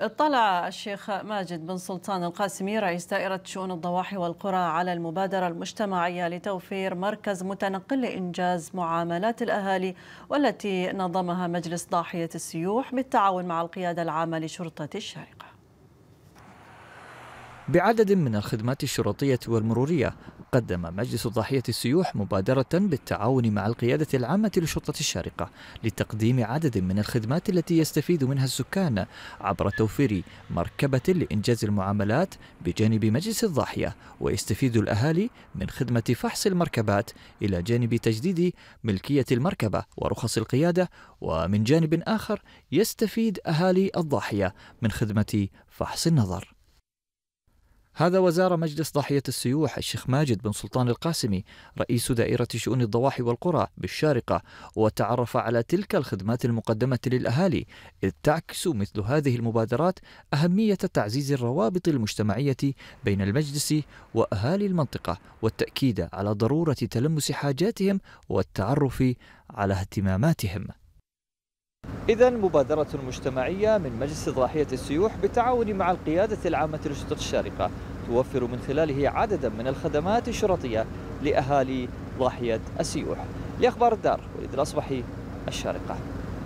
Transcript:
اطلع الشيخ ماجد بن سلطان القاسمي رئيس دائرة شؤون الضواحي والقرى على المبادرة المجتمعية لتوفير مركز متنقل لإنجاز معاملات الأهالي والتي نظمها مجلس ضاحية السيوح بالتعاون مع القيادة العامة لشرطة الشارقة بعدد من الخدمات الشرطية والمرورية قدم مجلس ضاحية السيوح مبادرة بالتعاون مع القيادة العامة لشرطة الشارقة لتقديم عدد من الخدمات التي يستفيد منها السكان عبر توفير مركبة لإنجاز المعاملات بجانب مجلس الضاحية ويستفيد الأهالي من خدمة فحص المركبات إلى جانب تجديد ملكية المركبة ورخص القيادة ومن جانب آخر يستفيد أهالي الضاحية من خدمة فحص النظر هذا وزار مجلس ضاحية السيوح الشيخ ماجد بن سلطان القاسمي رئيس دائرة شؤون الضواحي والقرى بالشارقة وتعرف على تلك الخدمات المقدمة للأهالي إذ تعكس مثل هذه المبادرات أهمية تعزيز الروابط المجتمعية بين المجلس وأهالي المنطقة والتأكيد على ضرورة تلمس حاجاتهم والتعرف على اهتماماتهم إذا مبادرة مجتمعية من مجلس ضاحية السيوح بالتعاون مع القيادة العامة لشرطة الشارقة توفر من خلاله عددا من الخدمات الشرطية لأهالي ضاحية السيوح لأخبار الدار وليد الأصبحي الشارقة